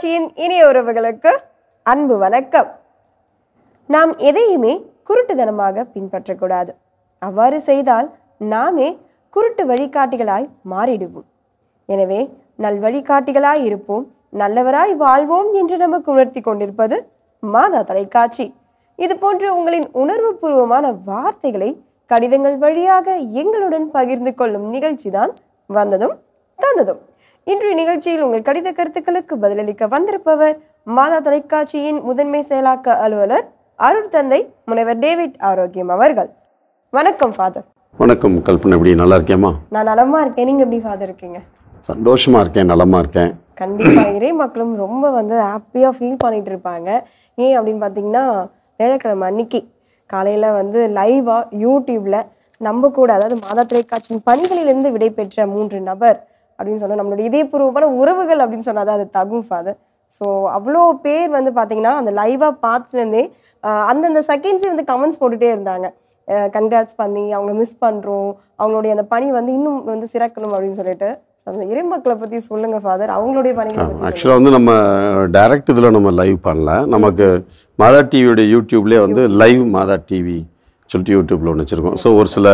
தொலைக்காட்சியின் இனிய உறவுகளுக்கு அன்பு வணக்கம் நாம் எதையுமே குருட்டுதனமாக பின்பற்றக்கூடாது அவ்வாறு செய்தால் நாமே குருட்டு வழிகாட்டிகளாய் மாறிடுவோம் எனவே நல் வழிகாட்டிகளாய் இருப்போம் நல்லவராய் வாழ்வோம் என்று நமக்கு உணர்த்தி கொண்டிருப்பது மாதா தொலைக்காட்சி இது போன்ற உங்களின் உணர்வு பூர்வமான வார்த்தைகளை கடிதங்கள் வழியாக எங்களுடன் பகிர்ந்து கொள்ளும் நிகழ்ச்சி தான் வந்ததும் தந்ததும் இன்றைய நிகழ்ச்சியில் உங்கள் கடித கருத்துக்களுக்கு பதிலளிக்க வந்திருப்பவர் மாதா தொலைக்காட்சியின் முதன்மை செயலாக்க அலுவலர் அருள் தந்தை முனைவர் டேவிட் ஆரோக்கியம் அவர்கள் வணக்கம் ஃபாதர் வணக்கம் கல்பனை எப்படி நல்லா இருக்கேம்மா நான் நலமா இருக்கேன் நீங்க எப்படி ஃபாதர் இருக்கீங்க சந்தோஷமா இருக்கேன் நலமா இருக்கேன் கண்டிப்பா இறை மக்களும் ரொம்ப வந்து ஹாப்பியா ஃபீல் பண்ணிட்டு இருப்பாங்க ஏன் அப்படின்னு பாத்தீங்கன்னா வேலைக்கிழமை அன்னைக்கு காலையில வந்து லைவா யூடியூப்ல நம்ம கூட அதாவது மாதா தொலைக்காட்சியின் பணிகளிலிருந்து விடை பெற்ற மூன்று நபர் அப்படின்னு சொன்னால் நம்மளுடைய இதயபூர்வமான உறவுகள் அப்படின்னு சொன்னால் அது தகும் ஃபாதர் ஸோ அவ்வளோ பேர் வந்து பார்த்தீங்கன்னா அந்த லைவாக பார்த்துலேருந்தே அந்தந்த செகண்ட்ஸே வந்து கமெண்ட்ஸ் போட்டுகிட்டே இருந்தாங்க கன்கிராட்ஸ் பண்ணி அவங்க மிஸ் பண்ணுறோம் அவங்களுடைய அந்த பணி வந்து இன்னும் வந்து சிறக்கணும் அப்படின்னு சொல்லிட்டு அந்த மக்களை பற்றி சொல்லுங்கள் ஃபாதர் அவங்களுடைய பணி ஆக்சுவலாக வந்து நம்ம டைரக்ட் இதில் நம்ம லைவ் பண்ணல நமக்கு மாதா டிவியுடைய யூடியூப்லேயே வந்து லைவ் மாதா டிவி சொல்லிட்டு யூடியூப்பில் ஒன்று வச்சுருக்கோம் ஸோ ஒரு சில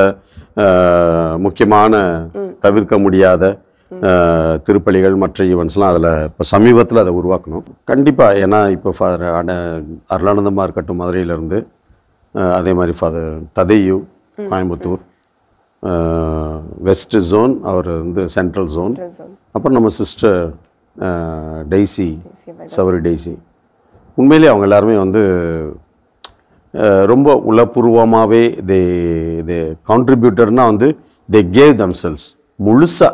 முக்கியமான தவிர்க்க முடியாத திருப்பலிகள் மற்ற ஈவெண்ட்ஸ்லாம் அதில் இப்போ சமீபத்தில் அதை உருவாக்கணும் கண்டிப்பாக ஏன்னா இப்போ ஃபாதர் அருளானந்தமாக இருக்கட்டும் மதுரையிலேருந்து அதே மாதிரி ஃபாதர் ததையு கோயம்புத்தூர் வெஸ்ட் ஜோன் அவர் வந்து சென்ட்ரல் ஜோன் அப்புறம் நம்ம சிஸ்டர் டெய்ஸி சவரி டெய்ஸி உண்மையிலே அவங்க எல்லாருமே வந்து ரொம்ப உளப்பூர்வமாகவே தே தே கான்ட்ரிபியூட்டர்னால் வந்து தே கேவ் தம்செல்ஸ் முழுசாக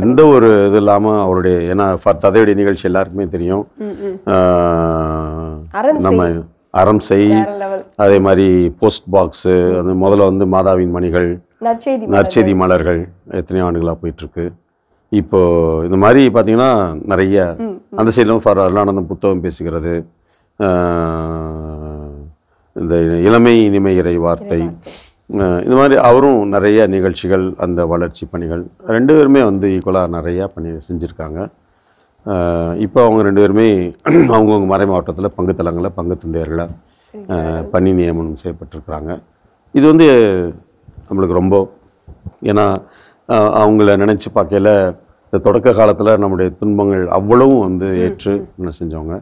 எந்த ஒரு இது இல்லாமல் அவருடைய ஏன்னா ததையுடைய நிகழ்ச்சி எல்லாருக்குமே தெரியும் நம்ம அறம் செய் அதே மாதிரி போஸ்ட் பாக்ஸு அந்த முதல்ல வந்து மாதாவின் மணிகள் நற்செய்தி மலர்கள் எத்தனை ஆண்டுகளாக போயிட்டுருக்கு இப்போ இந்த மாதிரி பார்த்தீங்கன்னா நிறைய அந்த சைடிலும் ஃபார் அருளானந்த புத்தகம் பேசுகிறது இந்த இளமை இனிமை இறை வார்த்தை இது மாதிரி அவரும் நிறைய நிகழ்ச்சிகள் அந்த வளர்ச்சி பணிகள் ரெண்டு பேருமே வந்து ஈக்குவலாக நிறையா பணி செஞ்சுருக்காங்க இப்போ அவங்க ரெண்டு பேருமே அவங்கவுங்க மறை மாவட்டத்தில் பங்கு தலங்களில் பங்கு தந்தையர்களாக பணி நியமனம் செய்யப்பட்டிருக்கிறாங்க இது வந்து நம்மளுக்கு ரொம்ப ஏன்னா அவங்கள நினச்சி பார்க்கையில் இந்த தொடக்க காலத்தில் நம்முடைய துன்பங்கள் அவ்வளவும் வந்து ஏற்று செஞ்சவங்க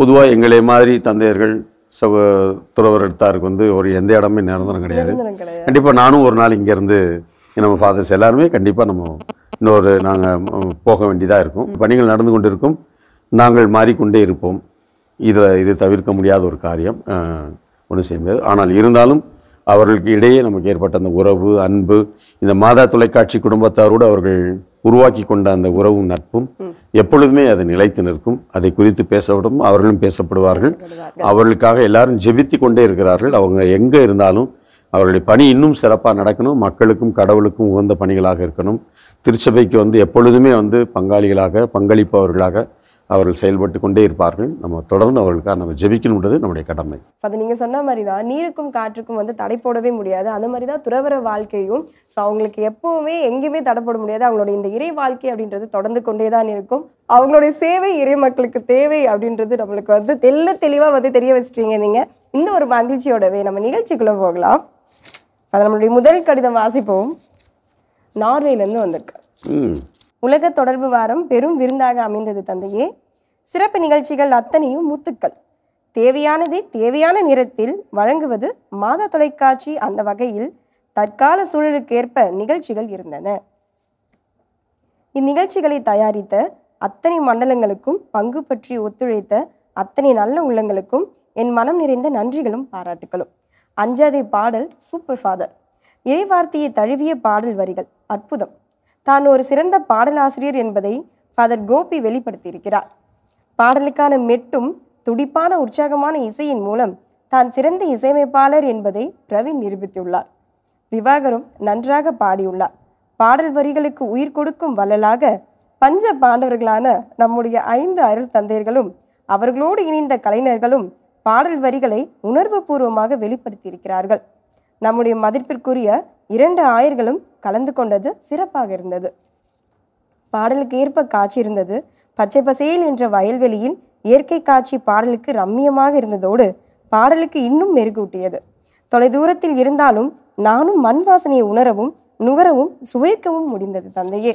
பொதுவாக எங்களே மாதிரி தந்தையர்கள் சவ துறவர் எடுத்தாருக்கு வந்து ஒரு எந்த இடமே நிரந்தரம் கிடையாது கண்டிப்பாக நானும் ஒரு நாள் இங்கேருந்து நம்ம ஃபாதர்ஸ் எல்லாருமே கண்டிப்பாக நம்ம இன்னொரு நாங்கள் போக வேண்டியதாக இருக்கும் பணிகள் நடந்து கொண்டு இருக்கும் நாங்கள் மாறிக்கொண்டே இருப்போம் இதில் இது தவிர்க்க முடியாத ஒரு காரியம் ஒன்றும் செய்ய முடியாது ஆனால் இருந்தாலும் அவர்களுக்கு இடையே நமக்கு ஏற்பட்ட அந்த உறவு அன்பு இந்த மாதா தொலைக்காட்சி குடும்பத்தாரோடு அவர்கள் உருவாக்கி கொண்ட அந்த உறவும் நட்பும் எப்பொழுதுமே அது நிலைத்து நிற்கும் அதை குறித்து பேசப்படும் அவர்களும் பேசப்படுவார்கள் அவர்களுக்காக எல்லாரும் ஜெபித்து கொண்டே இருக்கிறார்கள் அவங்க எங்கே இருந்தாலும் அவருடைய பணி இன்னும் சிறப்பாக நடக்கணும் மக்களுக்கும் கடவுளுக்கும் உகந்த பணிகளாக இருக்கணும் திருச்சபைக்கு வந்து எப்பொழுதுமே வந்து பங்காளிகளாக பங்களிப்பவர்களாக அவர்கள் செயல்பட்டு கொண்டே இருப்பார்கள் நம்ம தொடர்ந்து அவர்களுக்காக நம்ம ஜெபிக்கணுன்றது நம்முடைய கடமை அது நீங்கள் சொன்ன மாதிரி தான் நீருக்கும் காற்றுக்கும் வந்து தடை போடவே முடியாது அந்த மாதிரி தான் துறவர வாழ்க்கையும் ஸோ அவங்களுக்கு எப்பவுமே எங்கேயுமே தடை போட முடியாது அவங்களுடைய இந்த இறை வாழ்க்கை அப்படின்றது தொடர்ந்து கொண்டே தான் இருக்கும் அவங்களுடைய சேவை இறை மக்களுக்கு தேவை அப்படின்றது நம்மளுக்கு வந்து தெல்ல தெளிவாக வந்து தெரிய வச்சுட்டீங்க நீங்கள் இந்த ஒரு மகிழ்ச்சியோடவே நம்ம நிகழ்ச்சிக்குள்ளே போகலாம் அது நம்மளுடைய முதல் கடிதம் வாசிப்போம் இருந்து வந்திருக்கு உலக தொடர்பு வாரம் பெரும் விருந்தாக அமைந்தது தந்தையே சிறப்பு நிகழ்ச்சிகள் அத்தனையும் முத்துக்கள் தேவையானதை தேவையான நேரத்தில் வழங்குவது மாத தொலைக்காட்சி அந்த வகையில் தற்கால சூழலுக்கு ஏற்ப நிகழ்ச்சிகள் இருந்தன இந்நிகழ்ச்சிகளை தயாரித்த அத்தனை மண்டலங்களுக்கும் பங்கு பற்றி ஒத்துழைத்த அத்தனை நல்ல உள்ளங்களுக்கும் என் மனம் நிறைந்த நன்றிகளும் பாராட்டுகளும் அஞ்சாதே பாடல் சூப்பர் ஃபாதர் இறைவார்த்தையை தழுவிய பாடல் வரிகள் அற்புதம் தான் ஒரு சிறந்த பாடலாசிரியர் என்பதை ஃபாதர் கோபி வெளிப்படுத்தியிருக்கிறார் பாடலுக்கான மெட்டும் துடிப்பான உற்சாகமான இசையின் மூலம் தான் சிறந்த இசையமைப்பாளர் என்பதை பிரவீன் நிரூபித்துள்ளார் திவாகரும் நன்றாக பாடியுள்ளார் பாடல் வரிகளுக்கு உயிர் கொடுக்கும் வள்ளலாக பஞ்ச பாண்டவர்களான நம்முடைய ஐந்து அருள் தந்தையர்களும் அவர்களோடு இணைந்த கலைஞர்களும் பாடல் வரிகளை உணர்வுபூர்வமாக வெளிப்படுத்தியிருக்கிறார்கள் நம்முடைய மதிப்பிற்குரிய இரண்டு ஆயர்களும் கலந்து கொண்டது சிறப்பாக இருந்தது பாடலுக்கு ஏற்ப காட்சி இருந்தது பச்சை பசேல் என்ற வயல்வெளியில் இயற்கை காட்சி பாடலுக்கு ரம்மியமாக இருந்ததோடு பாடலுக்கு இன்னும் மெருகூட்டியது தொலைதூரத்தில் இருந்தாலும் நானும் மண் வாசனையை உணரவும் நுகரவும் சுவைக்கவும் முடிந்தது தந்தையே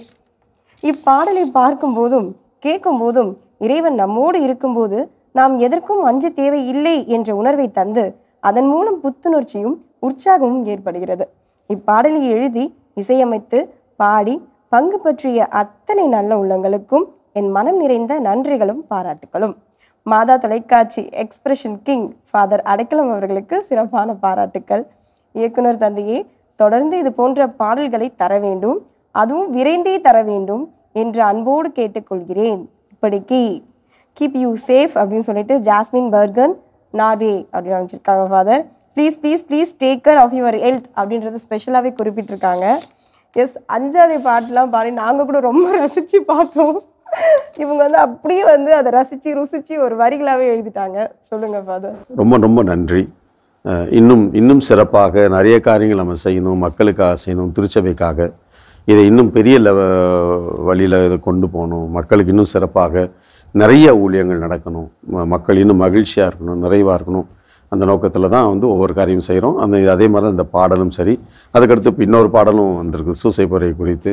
இப்பாடலை பார்க்கும் போதும் கேட்கும் போதும் இறைவன் நம்மோடு இருக்கும்போது நாம் எதற்கும் அஞ்ச இல்லை என்ற உணர்வை தந்து அதன் மூலம் புத்துணர்ச்சியும் உற்சாகமும் ஏற்படுகிறது இப்பாடலை எழுதி இசையமைத்து பாடி பங்கு பற்றிய அத்தனை நல்ல உள்ளங்களுக்கும் என் மனம் நிறைந்த நன்றிகளும் பாராட்டுகளும் மாதா தொலைக்காட்சி எக்ஸ்பிரஷன் கிங் ஃபாதர் அடைக்கலம் அவர்களுக்கு சிறப்பான பாராட்டுக்கள் இயக்குனர் தந்தையே தொடர்ந்து இது போன்ற பாடல்களை தர வேண்டும் அதுவும் விரைந்தே தர வேண்டும் என்று அன்போடு கேட்டுக்கொள்கிறேன் இப்படிக்கு கீப் யூ சேஃப் அப்படின்னு சொல்லிட்டு ஜாஸ்மின் பர்கன் நாதே அப்படின்னு அமைச்சிருக்காங்க father please please please take care of your health அப்படின்றது ஸ்பெஷலாகவே குறிப்பிட்டிருக்காங்க எஸ் அஞ்சாவது பாட்டெலாம் பாடி நாங்கள் கூட ரொம்ப ரசித்து பார்த்தோம் இவங்க வந்து அப்படியே வந்து அதை ரசித்து ருசித்து ஒரு வரிகளாகவே எழுதிட்டாங்க சொல்லுங்கள் ஃபாதர் ரொம்ப ரொம்ப நன்றி இன்னும் இன்னும் சிறப்பாக நிறைய காரியங்கள் நம்ம செய்யணும் மக்களுக்காக செய்யணும் திருச்சபைக்காக இதை இன்னும் பெரிய லெவ வழியில் இதை கொண்டு போகணும் மக்களுக்கு இன்னும் சிறப்பாக நிறைய ஊழியங்கள் நடக்கணும் மக்கள் இன்னும் மகிழ்ச்சியாக இருக்கணும் நிறைவாக இருக்கணும் அந்த நோக்கத்தில் தான் வந்து ஒவ்வொரு காரியம் செய்கிறோம் அந்த அதே மாதிரி அந்த பாடலும் சரி அதுக்கடுத்து இப்போ இன்னொரு பாடலும் வந்திருக்கு சூசைப்பறை குறித்து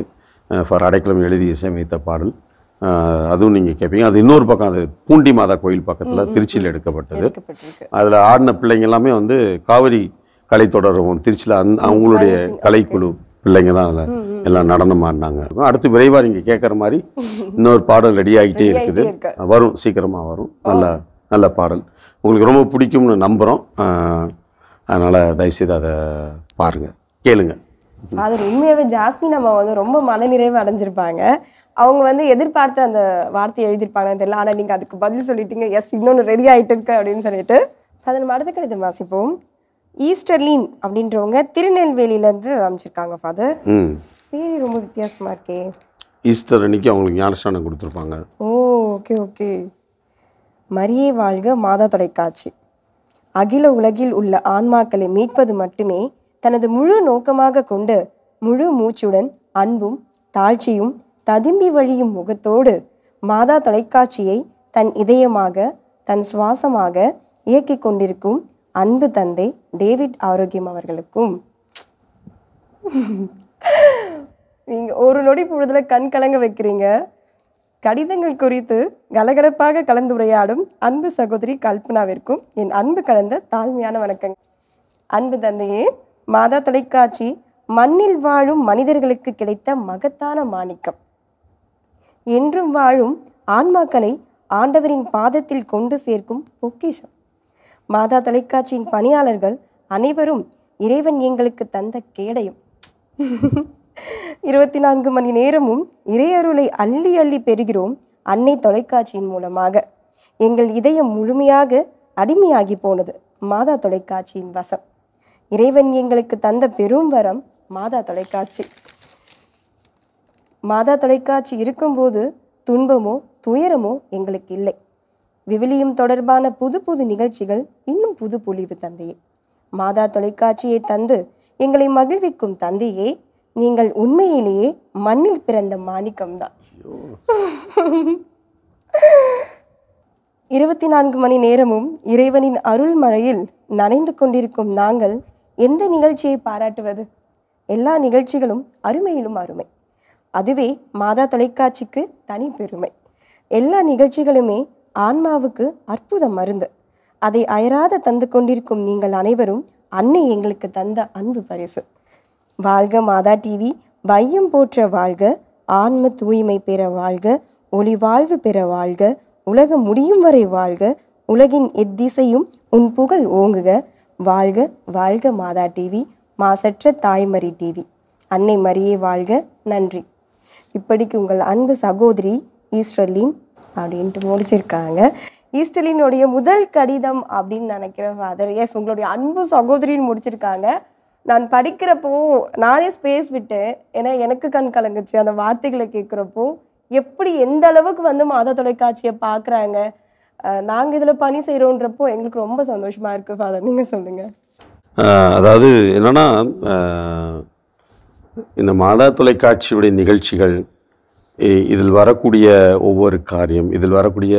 ஃபார் அடைக்கலம் எழுதி இசையமைத்த பாடல் அதுவும் நீங்கள் கேட்பீங்க அது இன்னொரு பக்கம் அது பூண்டி மாதா கோயில் பக்கத்தில் திருச்சியில் எடுக்கப்பட்டது அதில் ஆடின பிள்ளைங்க எல்லாமே வந்து காவிரி கலை தொடரும் திருச்சியில் அந் அவங்களுடைய கலைக்குழு பிள்ளைங்க தான் அதில் எல்லாம் நடனம் ஆடினாங்க அடுத்து விரைவாக நீங்கள் கேட்குற மாதிரி இன்னொரு பாடல் ரெடி ஆகிட்டே இருக்குது வரும் சீக்கிரமாக வரும் நல்ல நல்ல பாடல் உங்களுக்கு ரொம்ப பிடிக்கும்னு நம்புகிறோம் அதனால் தயவுசெய்து அதை பாருங்கள் கேளுங்கள் ஃபாதர் உண்மையாகவே ஜாஸ்மின் அம்மா வந்து ரொம்ப மனநிறைவு அடைஞ்சிருப்பாங்க அவங்க வந்து எதிர்பார்த்த அந்த வார்த்தையை எழுதியிருப்பாங்கன்னு தெரியல ஆனால் நீங்கள் அதுக்கு பதில் சொல்லிட்டீங்க எஸ் இன்னொன்று ரெடி ஆகிட்டு இருக்கு அப்படின்னு சொல்லிட்டு ஃபாதர் நம்ம அடுத்த கடிதம் வாசிப்போம் ஈஸ்டர்லின் அப்படின்றவங்க திருநெல்வேலியிலேருந்து அமைச்சிருக்காங்க ஃபாதர் பேர் ரொம்ப வித்தியாசமாக இருக்கே ஈஸ்டர் அன்னைக்கு அவங்களுக்கு ஞானஸ்தானம் கொடுத்துருப்பாங்க ஓ ஓகே ஓகே மரியே வாழ்க மாதா தொலைக்காட்சி அகில உலகில் உள்ள ஆன்மாக்களை மீட்பது மட்டுமே தனது முழு நோக்கமாக கொண்டு முழு மூச்சுடன் அன்பும் தாழ்ச்சியும் ததும்பி வழியும் முகத்தோடு மாதா தொலைக்காட்சியை தன் இதயமாக தன் சுவாசமாக இயக்கிக் கொண்டிருக்கும் அன்பு தந்தை டேவிட் ஆரோக்கியம் அவர்களுக்கும் நீங்கள் ஒரு நொடி பொழுதுல கண் கலங்க வைக்கிறீங்க கடிதங்கள் குறித்து கலகலப்பாக கலந்துரையாடும் அன்பு சகோதரி கல்பனாவிற்கும் என் அன்பு கலந்த தாழ்மையான வணக்கங்கள் அன்பு தந்தையே மாதா தொலைக்காட்சி மண்ணில் வாழும் மனிதர்களுக்கு கிடைத்த மகத்தான மாணிக்கம் என்றும் வாழும் ஆன்மாக்களை ஆண்டவரின் பாதத்தில் கொண்டு சேர்க்கும் பொக்கிஷம் மாதா தொலைக்காட்சியின் பணியாளர்கள் அனைவரும் இறைவன் எங்களுக்கு தந்த கேடயம் இருபத்தி நான்கு மணி நேரமும் இறையருளை அள்ளி அள்ளி பெறுகிறோம் அன்னை தொலைக்காட்சியின் மூலமாக எங்கள் இதயம் முழுமையாக அடிமையாகி போனது மாதா தொலைக்காட்சியின் வசம் இறைவன் எங்களுக்கு தந்த பெரும் வரம் மாதா தொலைக்காட்சி மாதா தொலைக்காட்சி இருக்கும்போது துன்பமோ துயரமோ எங்களுக்கு இல்லை விவிலியம் தொடர்பான புது புது நிகழ்ச்சிகள் இன்னும் புது புலிவு தந்தையே மாதா தொலைக்காட்சியை தந்து எங்களை மகிழ்விக்கும் தந்தையே நீங்கள் உண்மையிலேயே மண்ணில் பிறந்த தான் இருபத்தி நான்கு மணி நேரமும் இறைவனின் அருள் மழையில் நனைந்து கொண்டிருக்கும் நாங்கள் எந்த நிகழ்ச்சியை பாராட்டுவது எல்லா நிகழ்ச்சிகளும் அருமையிலும் அருமை அதுவே மாதா தொலைக்காட்சிக்கு தனி பெருமை எல்லா நிகழ்ச்சிகளுமே ஆன்மாவுக்கு அற்புத மருந்து அதை அயராத தந்து கொண்டிருக்கும் நீங்கள் அனைவரும் அன்னை எங்களுக்கு தந்த அன்பு பரிசு வாழ்க மாதா டிவி வையம் போற்ற வாழ்க ஆன்ம தூய்மை பெற வாழ்க ஒளி வாழ்வு பெற வாழ்க உலகம் முடியும் வரை வாழ்க உலகின் எத்திசையும் உன் புகழ் ஓங்குக வாழ்க வாழ்க மாதா டிவி மாசற்ற தாய்மறி டிவி அன்னை மரியே வாழ்க நன்றி இப்படிக்கு உங்கள் அன்பு சகோதரி ஈஸ்டர்லின் அப்படின்ட்டு முடிச்சிருக்காங்க ஈஸ்டர்லினுடைய முதல் கடிதம் அப்படின்னு நினைக்கிற ஃபாதர் எஸ் உங்களுடைய அன்பு சகோதரின்னு முடிச்சிருக்காங்க நான் படிக்கிறப்போ நானே ஸ்பேஸ் விட்டேன் ஏன்னா எனக்கு கண் கலங்குச்சு அந்த வார்த்தைகளை கேட்குறப்போ எப்படி எந்த அளவுக்கு வந்து மாத தொலைக்காட்சியை பார்க்குறாங்க நாங்கள் இதில் பணி செய்கிறோன்றப்போ எங்களுக்கு ரொம்ப சந்தோஷமாக இருக்குது ஃபாதர் நீங்கள் சொல்லுங்கள் அதாவது என்னென்னா இந்த மாதா தொலைக்காட்சியுடைய நிகழ்ச்சிகள் இதில் வரக்கூடிய ஒவ்வொரு காரியம் இதில் வரக்கூடிய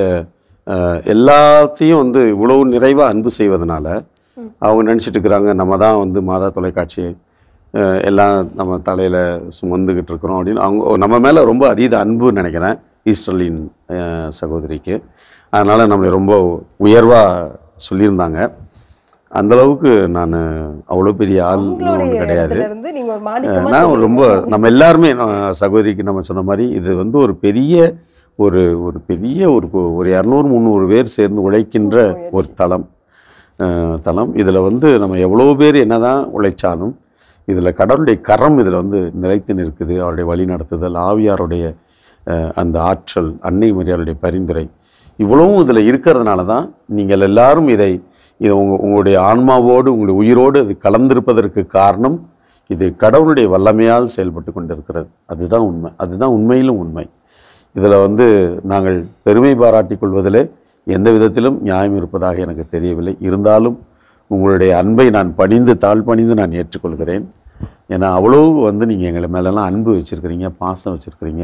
எல்லாத்தையும் வந்து இவ்வளவு நிறைவாக அன்பு செய்வதனால அவங்க நினச்சிட்டு இருக்கிறாங்க நம்ம தான் வந்து மாதா தொலைக்காட்சி எல்லாம் நம்ம தலையில் சுமந்துக்கிட்டு இருக்கிறோம் அப்படின்னு அவங்க நம்ம மேலே ரொம்ப அதீத அன்பு நினைக்கிறேன் ஈஸ்டர்லின் சகோதரிக்கு அதனால் நம்மளை ரொம்ப உயர்வாக சொல்லியிருந்தாங்க அந்தளவுக்கு நான் அவ்வளோ பெரிய ஆள் ஒன்று கிடையாது நான் ரொம்ப நம்ம எல்லாருமே சகோதரிக்கு நம்ம சொன்ன மாதிரி இது வந்து ஒரு பெரிய ஒரு ஒரு பெரிய ஒரு ஒரு இரநூறு முந்நூறு பேர் சேர்ந்து உழைக்கின்ற ஒரு தளம் தலம் இதில் வந்து நம்ம எவ்வளோ பேர் என்ன தான் உழைச்சாலும் இதில் கடவுளுடைய கரம் இதில் வந்து நிலைத்து நிற்குது அவருடைய வழி நடத்துதல் ஆவியாருடைய அந்த ஆற்றல் அன்னை மரியாதையுடைய பரிந்துரை இவ்வளவும் இதில் இருக்கிறதுனால தான் நீங்கள் எல்லாரும் இதை இது உங்கள் உங்களுடைய ஆன்மாவோடு உங்களுடைய உயிரோடு இது கலந்திருப்பதற்கு காரணம் இது கடவுளுடைய வல்லமையால் செயல்பட்டு கொண்டிருக்கிறது அதுதான் உண்மை அதுதான் உண்மையிலும் உண்மை இதில் வந்து நாங்கள் பெருமை பாராட்டி கொள்வதிலே எந்த விதத்திலும் நியாயம் இருப்பதாக எனக்கு தெரியவில்லை இருந்தாலும் உங்களுடைய அன்பை நான் பணிந்து தாழ் பணிந்து நான் ஏற்றுக்கொள்கிறேன் ஏன்னா அவ்வளோ வந்து நீங்கள் எங்களை மேலெல்லாம் அன்பு வச்சுருக்கிறீங்க பாசம் வச்சுருக்கிறீங்க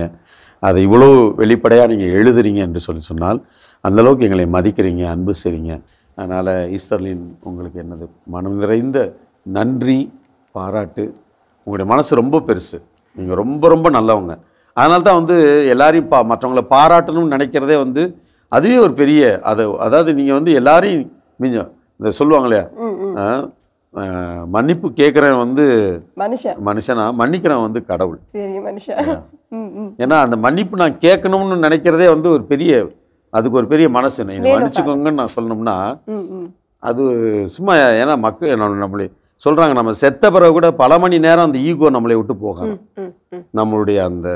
அதை இவ்வளோ வெளிப்படையாக நீங்கள் எழுதுறீங்க என்று சொல்லி சொன்னால் அந்தளவுக்கு எங்களை மதிக்கிறீங்க அன்பு செய்கிறீங்க அதனால் ஈஸ்டர்லின் உங்களுக்கு என்னது மனம் நிறைந்த நன்றி பாராட்டு உங்களுடைய மனசு ரொம்ப பெருசு நீங்கள் ரொம்ப ரொம்ப நல்லவங்க அதனால தான் வந்து எல்லாரையும் பா மற்றவங்களை பாராட்டணும்னு நினைக்கிறதே வந்து அதுவே ஒரு பெரிய அதை அதாவது நீங்கள் வந்து எல்லாரையும் மிஞ்சம் இந்த இல்லையா மன்னிப்பு கேட்குறேன் வந்து மனுஷன் மனுஷனா மன்னிக்கிறவன் வந்து கடவுள் மனுஷன் ஏன்னா அந்த மன்னிப்பு நான் கேட்கணும்னு நினைக்கிறதே வந்து ஒரு பெரிய அதுக்கு ஒரு பெரிய மனசு இதை மன்னிச்சுக்கோங்கன்னு நான் சொல்லணும்னா அது சும்மா ஏன்னா மக்கள் நம்மளை சொல்கிறாங்க நம்ம செத்த பிறகு கூட பல மணி நேரம் அந்த ஈகோ நம்மளை விட்டு போகாது நம்மளுடைய அந்த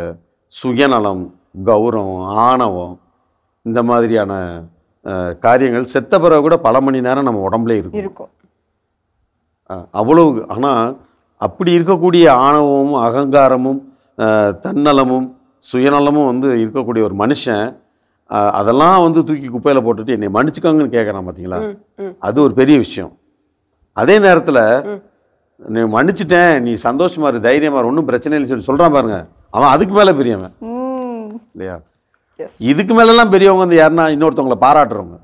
சுயநலம் கௌரவம் ஆணவம் இந்த மாதிரியான காரியங்கள் செத்த பிறகு கூட பல மணி நேரம் நம்ம உடம்புல இருக்கும் இருக்கும் அவ்வளவு ஆனால் அப்படி இருக்கக்கூடிய ஆணவமும் அகங்காரமும் தன்னலமும் சுயநலமும் வந்து இருக்கக்கூடிய ஒரு மனுஷன் அதெல்லாம் வந்து தூக்கி குப்பையில் போட்டுட்டு என்னை மன்னிச்சுக்கோங்கன்னு கேட்குறான் பார்த்தீங்களா அது ஒரு பெரிய விஷயம் அதே நேரத்தில் நீ மன்னிச்சிட்டேன் நீ சந்தோஷமாக இரு தைரியமாக இரு ஒன்றும் பிரச்சனை இல்லைன்னு சொல்லி சொல்கிறான் பாருங்க அவன் அதுக்கு மேலே பெரியவன் இல்லையா இதுக்கு மேலெல்லாம் பெரியவங்க வந்து யாருன்னா இன்னொருத்தவங்களை பாராட்டுறவங்க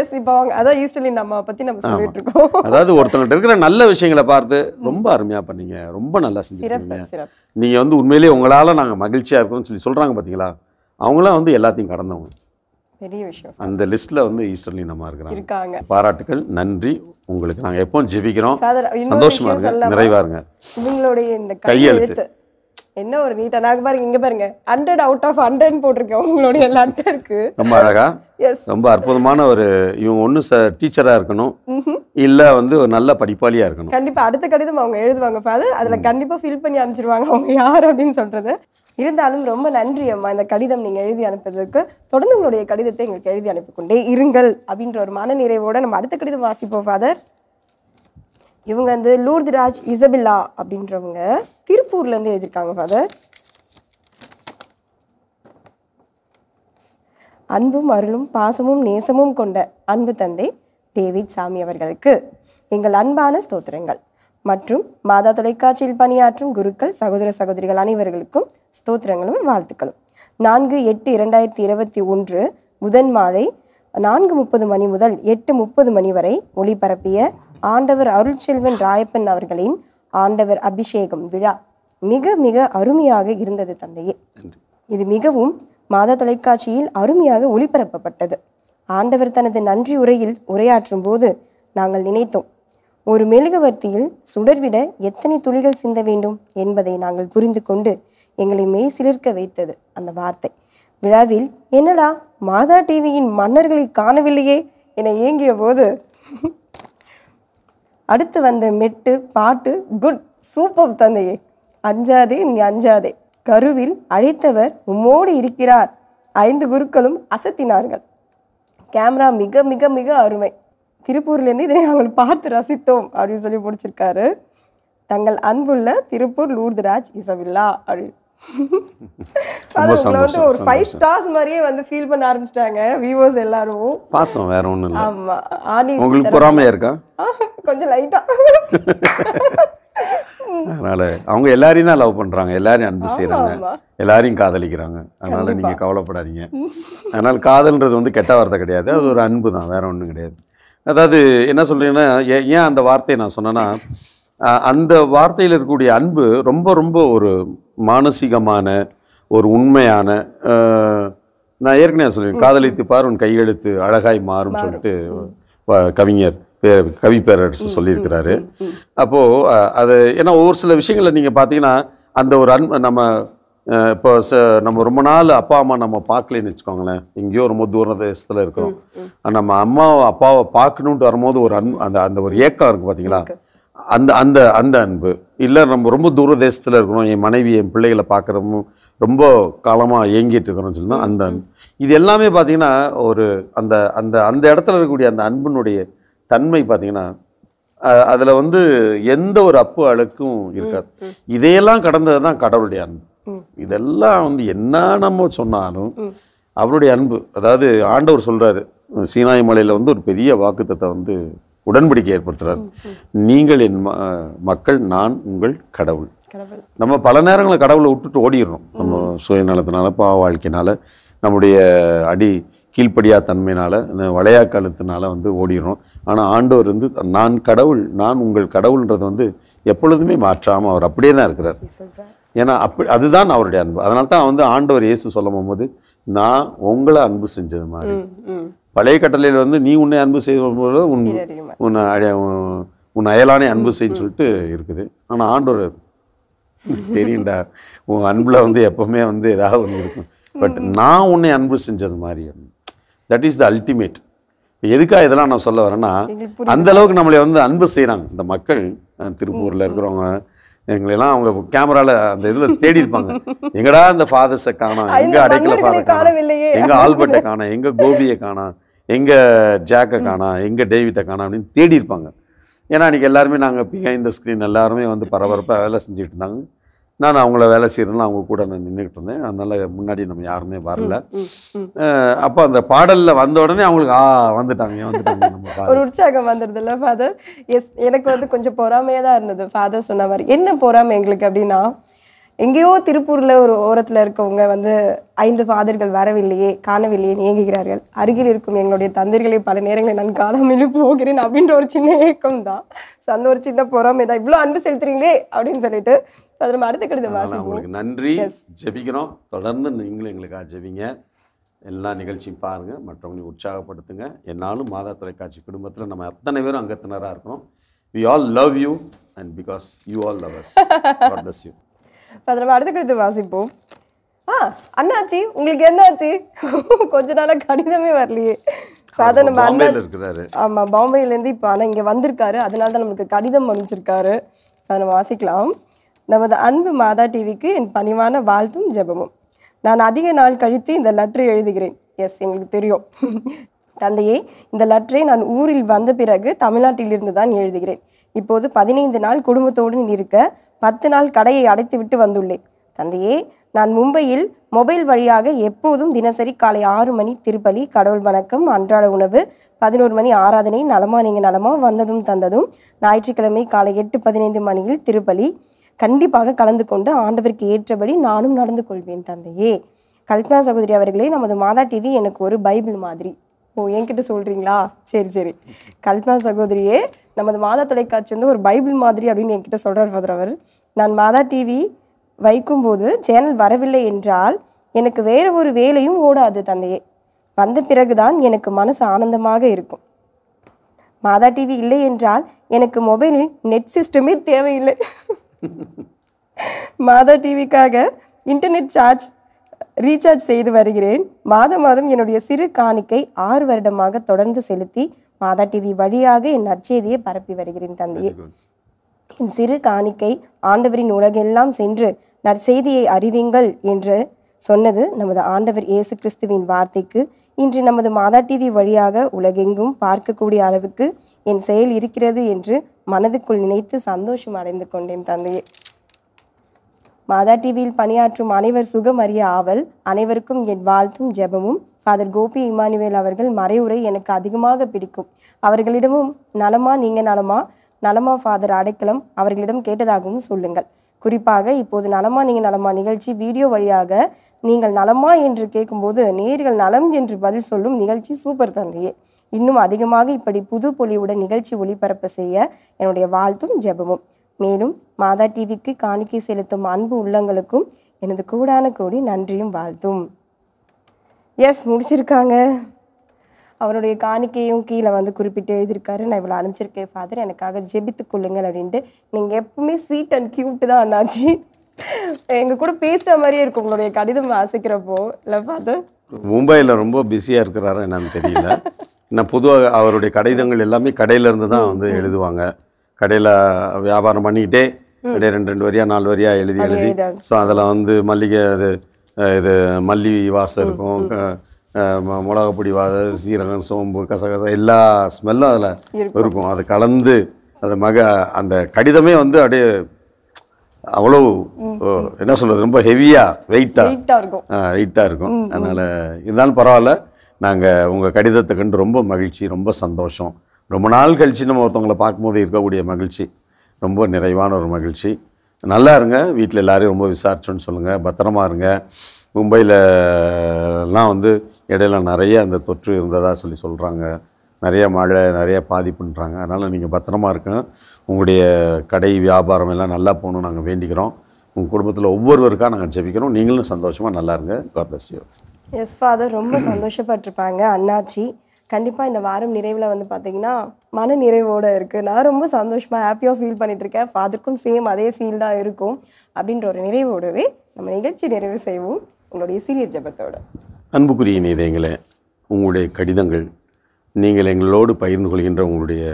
எஸ் இப்போ அவங்க அதான் ஈஸ்டர்லி நம்ம பற்றி நம்ம சொல்லிட்டு இருக்கோம் அதாவது ஒருத்தவங்கள்ட்ட இருக்கிற நல்ல விஷயங்களை பார்த்து ரொம்ப அருமையாக பண்ணீங்க ரொம்ப நல்லா செஞ்சுருக்கீங்க நீங்கள் வந்து உண்மையிலேயே உங்களால் நாங்கள் மகிழ்ச்சியாக இருக்கோம்னு சொல்லி சொல்கிறாங்க பார்த்தீங்களா அவங்களாம் வந்து எல்லாத்தையும் கடந்தவங்க பெரிய விஷயம் அந்த லிஸ்ட்டில் வந்து ஈஸ்டர்லி நம்ம இருக்கிறாங்க இருக்காங்க பாராட்டுகள் நன்றி உங்களுக்கு நாங்கள் எப்போ ஜெபிக்கிறோம் சந்தோஷமா இருங்க நிறைவாக இருங்க உங்களுடைய இந்த கையெழுத்து என்ன ஒரு நீட்டா நாங்க பாருங்க இங்க பாருங்க ஹண்ட்ரட் அவுட் ஆஃப் ஹண்ட்ரட் போட்டிருக்கேன் உங்களுடைய லெட்டருக்கு ரொம்ப அழகா எஸ் ரொம்ப அற்புதமான ஒரு இவங்க ஒன்றும் டீச்சரா இருக்கணும் இல்ல வந்து ஒரு நல்ல படிப்பாளியா இருக்கணும் கண்டிப்பா அடுத்த கடிதம் அவங்க எழுதுவாங்க ஃபாதர் அதுல கண்டிப்பா ஃபில் பண்ணி அனுப்பிச்சிருவாங்க அவங்க யார் அப்படின்னு சொல்றது இருந்தாலும் ரொம்ப நன்றி அம்மா இந்த கடிதம் நீங்கள் எழுதி அனுப்புறதுக்கு தொடர்ந்து உங்களுடைய கடிதத்தை எங்களுக்கு எழுதி அனுப்பிக்கொண்டே இருங்கள் அப்படின்ற ஒரு மன நிறைவோடு நம்ம அடுத்த கடிதம் வாசிப்போம் ஃபாதர் இவங்க வந்து லூர்திராஜ் இசபில்லா அப்படின்றவங்க இருந்து எழுதியிருக்காங்க ஃபாதர் அன்பும் அருளும் பாசமும் நேசமும் கொண்ட அன்பு தந்தை டேவிட் சாமி அவர்களுக்கு எங்கள் அன்பான ஸ்தோத்திரங்கள் மற்றும் மாதா தொலைக்காட்சியில் பணியாற்றும் குருக்கள் சகோதர சகோதரிகள் அனைவர்களுக்கும் ஸ்தோத்திரங்களும் வாழ்த்துக்களும் நான்கு எட்டு இரண்டாயிரத்தி இருபத்தி ஒன்று புதன் மாலை நான்கு முப்பது மணி முதல் எட்டு முப்பது மணி வரை ஒளிபரப்பிய ஆண்டவர் அருள்செல்வன் ராயப்பன் அவர்களின் ஆண்டவர் அபிஷேகம் விழா மிக மிக அருமையாக இருந்தது தந்தையே இது மிகவும் மாத தொலைக்காட்சியில் அருமையாக ஒளிபரப்பப்பட்டது ஆண்டவர் தனது நன்றி உரையில் உரையாற்றும் போது நாங்கள் நினைத்தோம் ஒரு மெழுகவர்த்தியில் சுடர்விட எத்தனை துளிகள் சிந்த வேண்டும் என்பதை நாங்கள் புரிந்து கொண்டு எங்களை மெய் சிலிர்க்க வைத்தது அந்த வார்த்தை விழாவில் என்னடா மாதா டிவியின் மன்னர்களை காணவில்லையே என ஏங்கிய போது அடுத்து வந்த மெட்டு பாட்டு குட் சூப்பர் தந்தையே அஞ்சாதே நீ அஞ்சாதே கருவில் அழைத்தவர் உம்மோடு இருக்கிறார் ஐந்து குருக்களும் அசத்தினார்கள் கேமரா மிக மிக மிக அருமை திருப்பூர்லேருந்து இதனை அவங்க பார்த்து ரசித்தோம் அப்படின்னு சொல்லி முடிச்சிருக்காரு தங்கள் அன்புள்ள திருப்பூர் லூர்தராஜ் இசவில்லா அப்படின்னு ஒரு ஃபைவ் ஸ்டார்ஸ் வந்து ஃபீல் பண்ண ஆரம்பிச்சிட்டாங்க பாசம் ஒன்றும் இல்லை உங்களுக்கு கொஞ்சம் லைட்டாக அவங்க எல்லாரையும் தான் லவ் அன்பு காதலிக்கிறாங்க அதனால நீங்க கவலைப்படாதீங்க அதனால காதல்ன்றது வந்து கெட்ட வார்த்தை கிடையாது அது ஒரு அன்பு தான் வேற ஒன்றும் கிடையாது அதாவது என்ன சொல்றீங்கன்னா ஏன் அந்த வார்த்தையை நான் சொன்னேன்னா அந்த வார்த்தையில் இருக்கக்கூடிய அன்பு ரொம்ப ரொம்ப ஒரு மானசீகமான ஒரு உண்மையான நான் ஏற்கனவே சொல்லியிருக்கேன் காதலித்து பார் உன் கையெழுத்து அழகாய் மாறும் சொல்லிட்டு கவிஞர் கவி பேரரசு சொல்லியிருக்கிறாரு அப்போது அது ஏன்னா ஒரு சில விஷயங்களை நீங்கள் பார்த்தீங்கன்னா அந்த ஒரு அன்பு நம்ம இப்போ ச நம்ம ரொம்ப நாள் அப்பா அம்மா நம்ம பார்க்கலன்னு வச்சுக்கோங்களேன் எங்கேயோ ரொம்ப தூர தேசத்தில் இருக்கிறோம் நம்ம அம்மாவை அப்பாவை பார்க்கணுன்ட்டு வரும்போது ஒரு அன் அந்த அந்த ஒரு ஏக்கம் இருக்குது பார்த்தீங்களா அந்த அந்த அந்த அன்பு இல்லை நம்ம ரொம்ப தூர தேசத்தில் இருக்கிறோம் என் மனைவி என் பிள்ளைகளை பார்க்குறமும் ரொம்ப காலமாக இயங்கிட்டு இருக்கிறோம்னு சொல்லி அந்த அன்பு இது எல்லாமே பார்த்திங்கன்னா ஒரு அந்த அந்த அந்த இடத்துல இருக்கக்கூடிய அந்த அன்பினுடைய தன்மை பார்த்திங்கன்னா அதில் வந்து எந்த ஒரு அப்பு அழுக்கும் இருக்காது இதையெல்லாம் கடந்தது தான் கடவுளுடைய அன்பு இதெல்லாம் வந்து என்ன நம்ம சொன்னாலும் அவருடைய அன்பு அதாவது ஆண்டவர் சொல்கிறாரு சீனாய் மலையில் வந்து ஒரு பெரிய வாக்குத்தத்தை வந்து உடன்படிக்கை ஏற்படுத்துகிறார் நீங்கள் என் மக்கள் நான் உங்கள் கடவுள் நம்ம பல நேரங்களில் கடவுளை விட்டுட்டு ஓடிடுறோம் நம்ம சுயநலத்தினால பாவ வாழ்க்கையினால நம்முடைய அடி கீழ்ப்படியா தன்மையினால வளையா காலத்தினால வந்து ஓடிடுறோம் ஆனால் ஆண்டவர் வந்து நான் கடவுள் நான் உங்கள் கடவுள்ன்றது வந்து எப்பொழுதுமே மாற்றாமல் அவர் அப்படியே தான் இருக்கிறார் ஏன்னா அப்படி அதுதான் அவருடைய அன்பு அதனால தான் வந்து ஆண்டவர் இயேசு சொல்லும் போது நான் உங்களை அன்பு செஞ்சது மாதிரி பழைய கட்டளையில் வந்து நீ உன்னை அன்பு செய்த உன் உன் உன் அயலானே அன்பு செய்யு சொல்லிட்டு இருக்குது ஆனால் ஆண்டோர் தெரியும்டா உன் அன்பில் வந்து எப்போவுமே வந்து ஏதாவது ஒன்று இருக்கும் பட் நான் உன்னை அன்பு செஞ்சது மாதிரி தட் இஸ் த அல்டிமேட் எதுக்காக இதெல்லாம் நான் சொல்ல வரேன்னா அந்த அளவுக்கு நம்மளை வந்து அன்பு செய்கிறாங்க இந்த மக்கள் திருப்பூரில் இருக்கிறவங்க எங்களெல்லாம் அவங்க கேமரால அந்த இதுல தேடி இருப்பாங்க எங்கடா அந்த ஃபாதர்ஸை காணோம் எங்க அடைக்கல ஃபாதர் காணா எங்க ஆல்பர்ட்டை காணோம் எங்க கோபியை காணோம் எங்கே ஜாக்கை காணா எங்கே டேவிட்டை காணா அப்படின்னு தேடி இருப்பாங்க ஏன்னா அன்றைக்கி எல்லாருமே நாங்கள் பிஹைண்ட் த ஸ்க்ரீன் எல்லாருமே வந்து பரபரப்பாக வேலை செஞ்சுட்டு இருந்தாங்க நான் அவங்கள வேலை செய்கிறேன்னா அவங்க கூட நான் நின்றுக்கிட்டு இருந்தேன் அதனால் முன்னாடி நம்ம யாருமே வரல அப்போ அந்த பாடலில் வந்த உடனே அவங்களுக்கு ஆ வந்துட்டாங்க வந்துட்டாங்க ஒரு உற்சாகம் வந்துடுதுல்ல ஃபாதர் எஸ் எனக்கு வந்து கொஞ்சம் பொறாமையாக தான் இருந்தது ஃபாதர் சொன்ன மாதிரி என்ன பொறாமை எங்களுக்கு அப்படின்னா எங்கேயோ திருப்பூரில் ஒரு ஓரத்தில் இருக்கவங்க வந்து ஐந்து ஃபாதர்கள் வரவில்லையே காணவில்லையே ஏங்குகிறார்கள் அருகில் இருக்கும் எங்களுடைய தந்தைகளை பல நேரங்களில் நான் காணாமல் போகிறேன் அப்படின்ற ஒரு சின்ன ஏக்கம் தான் ஸோ அந்த ஒரு சின்ன பொறாமை தான் இவ்வளோ அன்பு செலுத்துறீங்களே அப்படின்னு சொல்லிட்டு அது நம்ம அடுத்த கடிதம் உங்களுக்கு நன்றி ஜெபிக்கிறோம் தொடர்ந்து நீங்களும் எங்களுக்காக ஜெபிங்க எல்லா நிகழ்ச்சியும் பாருங்கள் மற்றவங்களையும் உற்சாகப்படுத்துங்க என்னாலும் மாதா தொலைக்காட்சி குடும்பத்தில் நம்ம அத்தனை பேரும் அங்கத்தினராக இருக்கிறோம் we all love you and because you all love us you இப்போ அதை நம்ம அடுத்தக்கடுத்து வாசிப்போம் ஆ அண்ணாச்சி உங்களுக்கு என்ன கொஞ்ச நாளாக கடிதமே வரலையே அதை நம்ம இருக்கிறாரு ஆமாம் பாம்பேலேருந்து இப்போ ஆனால் இங்கே வந்திருக்காரு அதனால தான் நமக்கு கடிதம் அனுப்பிச்சிருக்காரு அதை நம்ம வாசிக்கலாம் நமது அன்பு மாதா டிவிக்கு என் பணிவான வாழ்த்தும் ஜெபமும் நான் அதிக நாள் கழித்து இந்த லெட்டர் எழுதுகிறேன் எஸ் எங்களுக்கு தெரியும் தந்தையே இந்த லற்றை நான் ஊரில் வந்த பிறகு தமிழ்நாட்டிலிருந்து தான் எழுதுகிறேன் இப்போது பதினைந்து நாள் குடும்பத்தோடு இருக்க பத்து நாள் கடையை அடைத்துவிட்டு வந்துள்ளேன் தந்தையே நான் மும்பையில் மொபைல் வழியாக எப்போதும் தினசரி காலை ஆறு மணி திருப்பலி கடவுள் வணக்கம் அன்றாட உணவு பதினோரு மணி ஆராதனை நலமா நீங்கள் நலமா வந்ததும் தந்ததும் ஞாயிற்றுக்கிழமை காலை எட்டு பதினைந்து மணியில் திருப்பலி கண்டிப்பாக கலந்து கொண்டு ஆண்டவருக்கு ஏற்றபடி நானும் நடந்து கொள்வேன் தந்தையே கல்பனா சகோதரி அவர்களே நமது மாதா டிவி எனக்கு ஒரு பைபிள் மாதிரி ஓ என்கிட்ட சொல்கிறீங்களா சரி சரி கல்பனா சகோதரியே நமது மாதா தொலைக்காட்சி வந்து ஒரு பைபிள் மாதிரி அப்படின்னு என்கிட்ட சொல்கிறார் ஃபாதர் அவர் நான் மாதா டிவி வைக்கும்போது சேனல் வரவில்லை என்றால் எனக்கு வேறு ஒரு வேலையும் ஓடாது தந்தையே வந்த பிறகுதான் எனக்கு மனசு ஆனந்தமாக இருக்கும் மாதா டிவி இல்லை என்றால் எனக்கு மொபைலில் நெட் சிஸ்டமே தேவையில்லை மாதா டிவிக்காக இன்டர்நெட் சார்ஜ் ரீசார்ஜ் செய்து வருகிறேன் மாதம் மாதம் என்னுடைய சிறு காணிக்கை ஆறு வருடமாக தொடர்ந்து செலுத்தி மாதா டிவி வழியாக என் நற்செய்தியை பரப்பி வருகிறேன் தந்தையே என் சிறு காணிக்கை ஆண்டவரின் உலகெல்லாம் சென்று நற்செய்தியை அறிவிங்கள் என்று சொன்னது நமது ஆண்டவர் இயேசு கிறிஸ்துவின் வார்த்தைக்கு இன்று நமது மாதா டிவி வழியாக உலகெங்கும் பார்க்கக்கூடிய அளவுக்கு என் செயல் இருக்கிறது என்று மனதுக்குள் நினைத்து சந்தோஷம் அடைந்து கொண்டேன் தந்தையே மாதா டிவியில் பணியாற்றும் அனைவர் சுகம் அறிய ஆவல் அனைவருக்கும் என் வாழ்த்தும் ஜெபமும் ஃபாதர் கோபி இமானுவேல் அவர்கள் மறைவுரை எனக்கு அதிகமாக பிடிக்கும் அவர்களிடமும் நலமா நீங்க நலமா நலமா ஃபாதர் அடைக்கலம் அவர்களிடம் கேட்டதாகவும் சொல்லுங்கள் குறிப்பாக இப்போது நலமா நீங்கள் நலமா நிகழ்ச்சி வீடியோ வழியாக நீங்கள் நலமா என்று கேட்கும்போது நேர்கள் நலம் என்று பதில் சொல்லும் நிகழ்ச்சி சூப்பர் தந்தையே இன்னும் அதிகமாக இப்படி புது பொலிவுடன் நிகழ்ச்சி ஒளிபரப்பு செய்ய என்னுடைய வாழ்த்தும் ஜெபமும் மேலும் மாதா டிவிக்கு காணிக்கை செலுத்தும் அன்பு உள்ளங்களுக்கும் எனது கூடான கோடி நன்றியும் வாழ்த்தும் எஸ் முடிச்சிருக்காங்க அவருடைய காணிக்கையும் கீழே வந்து குறிப்பிட்டு எழுதியிருக்காரு நான் இவ்வளோ அனுப்பிச்சிருக்கேன் ஃபாதர் எனக்காக ஜெபித்து கொள்ளுங்கள் அப்படின்ட்டு நீங்கள் எப்பவுமே ஸ்வீட் அண்ட் க்யூட்டு தான் அண்ணாச்சி எங்கள் கூட பேசுகிற மாதிரியே இருக்கும் உங்களுடைய கடிதம் வாசிக்கிறப்போ இல்லை ஃபாதர் மும்பையில் ரொம்ப பிஸியாக இருக்கிறாரு என்னன்னு தெரியல நான் பொதுவாக அவருடைய கடிதங்கள் எல்லாமே கடையிலேருந்து தான் வந்து எழுதுவாங்க கடையில் வியாபாரம் பண்ணிக்கிட்டே அப்படியே ரெண்டு ரெண்டு வரியா நாலு வரியாக எழுதி எழுதி ஸோ அதில் வந்து மல்லிகை இது இது மல்லி வாசம் இருக்கும் மிளகாப்பொடி வாசம் சீரகம் சோம்பு கசகசா எல்லா ஸ்மெல்லும் அதில் இருக்கும் அதை கலந்து அது மக அந்த கடிதமே வந்து அப்படியே அவ்வளோ என்ன சொல்கிறது ரொம்ப ஹெவியாக வெயிட்டாக இருக்கும் வெயிட்டாக இருக்கும் அதனால் இருந்தாலும் பரவாயில்ல நாங்கள் உங்கள் கடிதத்தை கண்டு ரொம்ப மகிழ்ச்சி ரொம்ப சந்தோஷம் ரொம்ப நாள் கழித்து நம்ம ஒருத்தவங்களை பார்க்கும்போது இருக்கக்கூடிய மகிழ்ச்சி ரொம்ப நிறைவான ஒரு மகிழ்ச்சி நல்லா இருங்க வீட்டில் எல்லோரையும் ரொம்ப விசாரிச்சோன்னு சொல்லுங்கள் பத்திரமா இருங்க மும்பையிலலாம் வந்து இடையில நிறைய அந்த தொற்று இருந்ததாக சொல்லி சொல்கிறாங்க நிறைய மழை நிறைய பாதிப்புன்றாங்க அதனால் நீங்கள் பத்திரமா இருக்கணும் உங்களுடைய கடை வியாபாரம் எல்லாம் நல்லா போகணுன்னு நாங்கள் வேண்டிக்கிறோம் உங்கள் குடும்பத்தில் ஒவ்வொருவருக்காக நாங்கள் ஜெபிக்கிறோம் நீங்களும் சந்தோஷமாக நல்லா இருங்க God bless you yes father ரொம்ப சந்தோஷப்பட்டிருப்பாங்க அண்ணாச்சி கண்டிப்பாக இந்த வாரம் நிறைவில் வந்து பார்த்தீங்கன்னா மன நிறைவோடு இருக்குது நான் ரொம்ப சந்தோஷமாக ஹாப்பியாக ஃபீல் பண்ணிகிட்ருக்கேன் ஃபாதருக்கும் சேம் அதே ஃபீல் தான் இருக்கும் அப்படின்ற ஒரு நிறைவோடவே நம்ம நிகழ்ச்சி நிறைவு செய்வோம் உங்களுடைய சீரிய ஜபத்தோடு அன்புக்குரிய நீதைங்களே உங்களுடைய கடிதங்கள் நீங்கள் எங்களோடு பகிர்ந்து கொள்கின்ற உங்களுடைய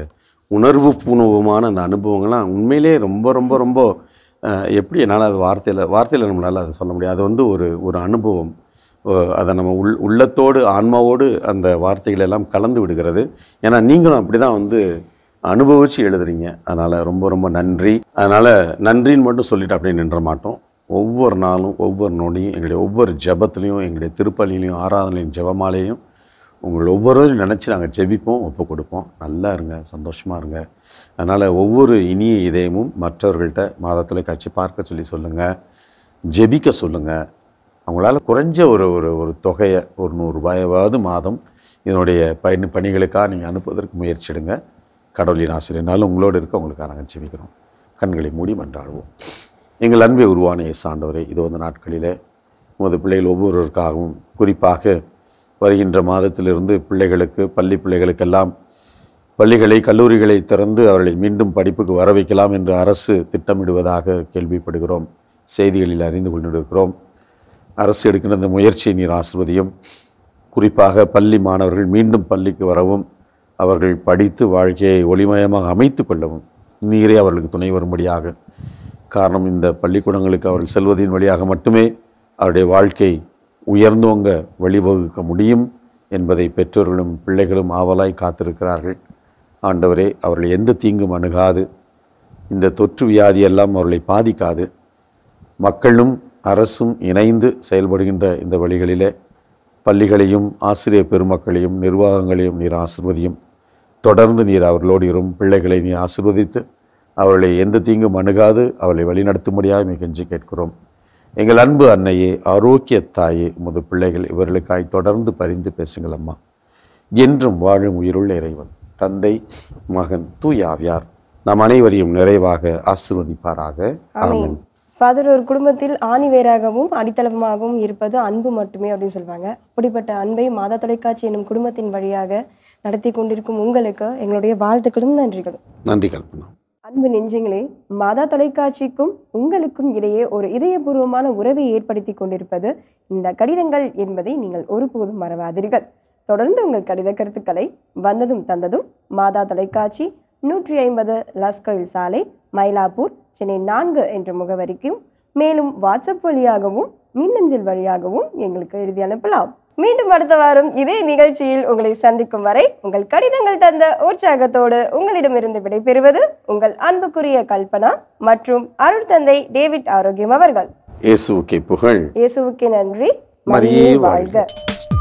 உணர்வு பூர்வமான அந்த அனுபவங்கள்லாம் உண்மையிலே ரொம்ப ரொம்ப ரொம்ப எப்படி என்னால் அது வார்த்தையில் வார்த்தையில் நம்மளால் அதை சொல்ல முடியாது அது வந்து ஒரு ஒரு அனுபவம் அதை நம்ம உள் உள்ளத்தோடு ஆன்மாவோடு அந்த வார்த்தைகள் எல்லாம் கலந்து விடுகிறது ஏன்னா நீங்களும் அப்படி தான் வந்து அனுபவித்து எழுதுறீங்க அதனால் ரொம்ப ரொம்ப நன்றி அதனால் நன்றின்னு மட்டும் சொல்லிவிட்டு அப்படியே நின்ற மாட்டோம் ஒவ்வொரு நாளும் ஒவ்வொரு நொடியும் எங்களுடைய ஒவ்வொரு ஜபத்துலேயும் எங்களுடைய திருப்பலியிலையும் ஆராதனையும் ஜபமாலையும் உங்களை ஒவ்வொருவரும் நினச்சி நாங்கள் ஜெபிப்போம் ஒப்பு கொடுப்போம் நல்லா இருங்க சந்தோஷமாக இருங்க அதனால் ஒவ்வொரு இனிய இதயமும் மற்றவர்கள்ட்ட மாத தொலைக்காட்சி பார்க்க சொல்லி சொல்லுங்கள் ஜெபிக்க சொல்லுங்கள் அவங்களால குறைஞ்ச ஒரு ஒரு ஒரு தொகையை ஒரு நூறுரூபாயாவது மாதம் இதனுடைய பயன் பணிகளுக்காக நீங்கள் அனுப்புவதற்கு முயற்சி எடுங்க கடவுளின் ஆசிரியனாலும் உங்களோடு இருக்க உங்களுக்காக நாங்கள் ஜெபிக்கிறோம் கண்களை மூடி மன்றாடுவோம் எங்கள் அன்பை உருவான சாண்டவரை இது வந்த நாட்களில் உமது பிள்ளைகள் ஒவ்வொருவருக்காகவும் குறிப்பாக வருகின்ற மாதத்திலிருந்து பிள்ளைகளுக்கு பள்ளி பிள்ளைகளுக்கெல்லாம் பள்ளிகளை கல்லூரிகளை திறந்து அவர்களை மீண்டும் படிப்புக்கு வர வைக்கலாம் என்று அரசு திட்டமிடுவதாக கேள்விப்படுகிறோம் செய்திகளில் அறிந்து கொண்டிருக்கிறோம் அரசு எடுக்கின்ற இந்த முயற்சியை நீர் ஆசிர்வதியும் குறிப்பாக பள்ளி மாணவர்கள் மீண்டும் பள்ளிக்கு வரவும் அவர்கள் படித்து வாழ்க்கையை ஒளிமயமாக அமைத்து கொள்ளவும் நீரே அவர்களுக்கு துணை வரும்படியாக காரணம் இந்த பள்ளிக்கூடங்களுக்கு அவர்கள் செல்வதின் வழியாக மட்டுமே அவருடைய வாழ்க்கை உயர்ந்தோங்க வழிவகுக்க முடியும் என்பதை பெற்றோர்களும் பிள்ளைகளும் ஆவலாய் காத்திருக்கிறார்கள் ஆண்டவரே அவர்கள் எந்த தீங்கும் அணுகாது இந்த தொற்று வியாதியெல்லாம் அவர்களை பாதிக்காது மக்களும் அரசும் இணைந்து செயல்படுகின்ற இந்த வழிகளிலே பள்ளிகளையும் ஆசிரியர் பெருமக்களையும் நிர்வாகங்களையும் நீர் ஆசிர்வதியும் தொடர்ந்து நீர் அவர்களோடு இரும் பிள்ளைகளை நீ ஆசிர்வதித்து அவர்களை எந்த தீங்கும் அணுகாது அவர்களை வழிநடத்தும்படியாக மிகஞ்சி கேட்கிறோம் எங்கள் அன்பு அன்னையே ஆரோக்கிய தாயே முது பிள்ளைகள் இவர்களுக்காய் தொடர்ந்து பரிந்து பேசுங்கள் அம்மா என்றும் வாழும் உயிருள்ள இறைவன் தந்தை மகன் தூயாவியார் நம் அனைவரையும் நிறைவாக ஆசிர்வதிப்பாராக ஆமீன் ஃபாதர் ஒரு குடும்பத்தில் ஆணி வேறாகவும் அடித்தளமாகவும் இருப்பது அன்பு மட்டுமே அப்படின்னு சொல்லுவாங்க அப்படிப்பட்ட அன்பை மாதா தொலைக்காட்சி என்னும் குடும்பத்தின் வழியாக நடத்தி கொண்டிருக்கும் உங்களுக்கு எங்களுடைய வாழ்த்துக்களும் நன்றிகளும் நன்றி கல்பனா அன்பு நெஞ்சங்களே மாதா தொலைக்காட்சிக்கும் உங்களுக்கும் இடையே ஒரு இதயபூர்வமான உறவை ஏற்படுத்தி கொண்டிருப்பது இந்த கடிதங்கள் என்பதை நீங்கள் ஒருபோதும் மறவாதீர்கள் தொடர்ந்து உங்கள் கடித கருத்துக்களை வந்ததும் தந்ததும் மாதா தொலைக்காட்சி நூற்றி ஐம்பது லஸ்கோயில் சாலை மயிலாப்பூர் சென்னை நான்கு என்ற முகவரிக்கும் மேலும் வாட்ஸ்அப் வழியாகவும் மின்னஞ்சல் வழியாகவும் எங்களுக்கு எழுதி அனுப்பலாம் மீண்டும் அடுத்த வாரம் இதே நிகழ்ச்சியில் உங்களை சந்திக்கும் வரை உங்கள் கடிதங்கள் தந்த உற்சாகத்தோடு உங்களிடமிருந்து விடைபெறுவது உங்கள் அன்புக்குரிய கல்பனா மற்றும் அருள் தந்தை டேவிட் ஆரோக்கியம் அவர்கள் இயேசுவுக்கு புகழ் நன்றி மரியே வாழ்க